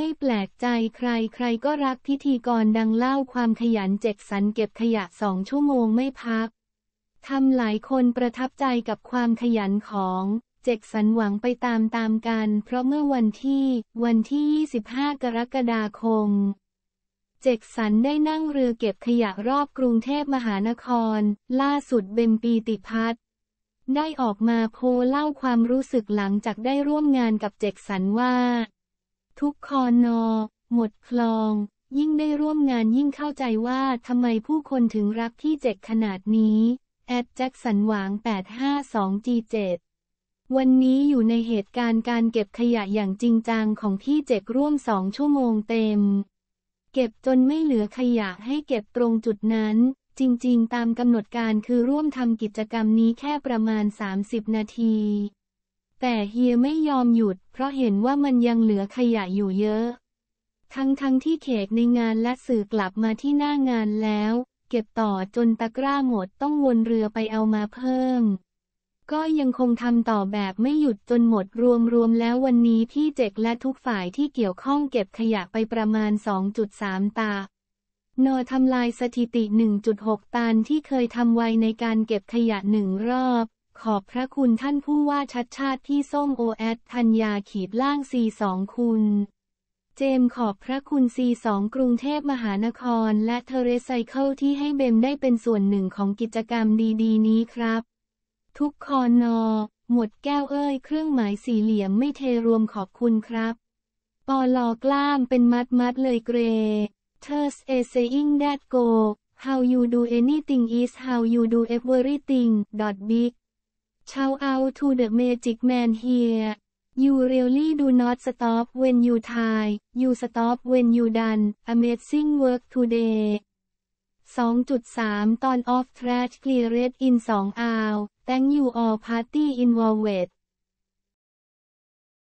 ไม่แปลกใจใครใครก็รักพิธีกรดังเล่าความขยันเจ็กสันเก็บขยะสองชั่วโมงไม่พักทำหลายคนประทับใจกับความขยันของเจกสันหวังไปตามตามกันเพราะเมื่อวันที่วันที่ 25 กรกฎาคมเจกสันได้นั่งเรือเก็บขยะรอบกรุงเทพมหานคร ล่าสุดเบมปีติพัฒน์ได้ออกมาโพเล่าความรู้สึกหลังจากได้ร่วมงานกับเจกสันว่าทุกคอนอหมดคลอง ยิ่งได้ร่วมงานยิ่งเข้าใจว่าทำไมผู้คนถึงรักพี่เจ็กขนาดนี้แอดแจ็คสันหวาง 852G7 วันนี้อยู่ในเหตุการณ์การเก็บขยะอย่างจริงจังของพี่เจ็กร่วมสองชั่วโมงเต็ม เก็บจนไม่เหลือขยะให้เก็บตรงจุดนั้น จริง ๆ ตามกำหนดการคือร่วมทำกิจกรรมนี้แค่ประมาณ 30 นาทีแต่เฮียไม่ยอมหยุด เพราะเห็นว่ามันยังเหลือขยะอยู่เยอะ ทั้งทั้งที่เขตในงานและสื่อกลับมาที่หน้างานแล้ว เก็บต่อจนตะกร้าหมดต้องวนเรือไปเอามาเพิ่ม ก็ยังคงทำต่อแบบไม่หยุดจนหมดรวมรวมแล้ววันนี้พี่เจกและทุกฝ่ายที่เกี่ยวข้องเก็บขยะไปประมาณ 2.3ตานอทำลายสถิติ 1.6ตันที่เคยทำไวในการเก็บขยะหนึ่งรอบขอบพระคุณท่านผู้ว่าชัดชาติพี่ส้มโอแอดธัญญาขีดล่าง C2 คุณ เจมขอบพระคุณ C2 กรุงเทพมหานคร และเทเรซไซเคิลที่ให้เบมได้เป็นส่วนหนึ่งของกิจกรรมดี ๆ นี้ครับ ทุกคอนอ หมดแก้วเอ้ย เครื่องหมายสี่เหลี่ยมไม่เทรวมขอบคุณครับปอลอกล้ามเป็นมัดมัดเลยเกรเทอร์สเอเซอิงแดดโก how you do anything is how you do everything dot big ชาวเอาทูเดอะเมจิกแมนเฮียยูเรลลี่ดูนอตสต็อปเวนยูทายยูสต็อปเวนยูดันอเมซิ่งเวิร์กทูเดย์สองจุดสามตอนออฟแทรัชเคลีเรดอินสองอาวแตงยูออลพาร์ตี้อินวอลเวด